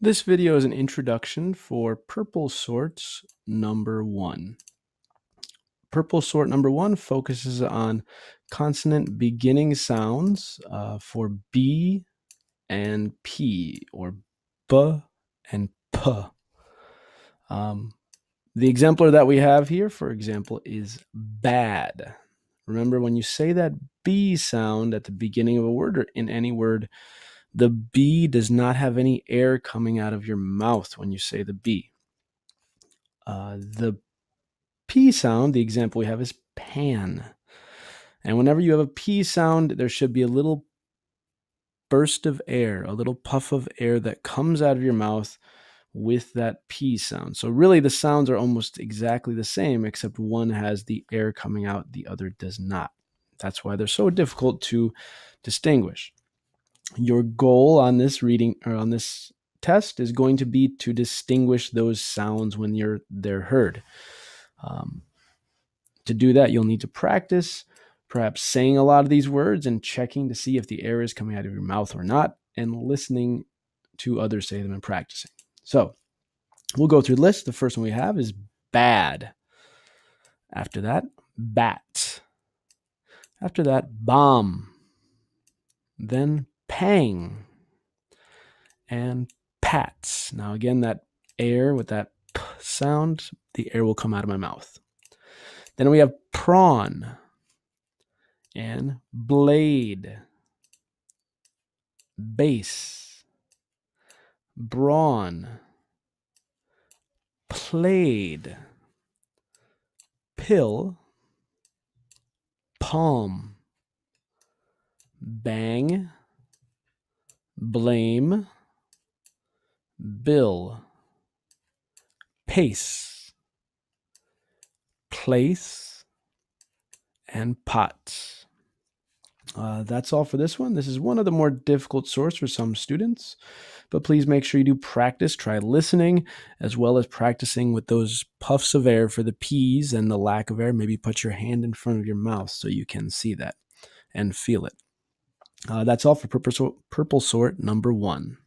This video is an introduction for purple sorts number one. Purple sort number one focuses on consonant beginning sounds uh, for B and P or B and P. Um, the exemplar that we have here, for example, is bad. Remember, when you say that B sound at the beginning of a word or in any word, the B does not have any air coming out of your mouth when you say the B. Uh, the P sound, the example we have is pan. And whenever you have a P sound, there should be a little burst of air, a little puff of air that comes out of your mouth with that P sound. So really the sounds are almost exactly the same, except one has the air coming out, the other does not. That's why they're so difficult to distinguish your goal on this reading or on this test is going to be to distinguish those sounds when you're they're heard. Um, to do that, you'll need to practice, perhaps saying a lot of these words and checking to see if the air is coming out of your mouth or not, and listening to others say them and practicing. So we'll go through the list. The first one we have is bad. After that, bat. After that, bomb. Then Pang and Pats. Now, again, that air with that p sound, the air will come out of my mouth. Then we have prawn and blade, base, brawn, played, pill, palm, bang blame, bill, pace, place, and pot. Uh, that's all for this one. This is one of the more difficult sorts for some students, but please make sure you do practice. Try listening as well as practicing with those puffs of air for the P's and the lack of air. Maybe put your hand in front of your mouth so you can see that and feel it. Uh, that's all for purple sort, purple sort number one.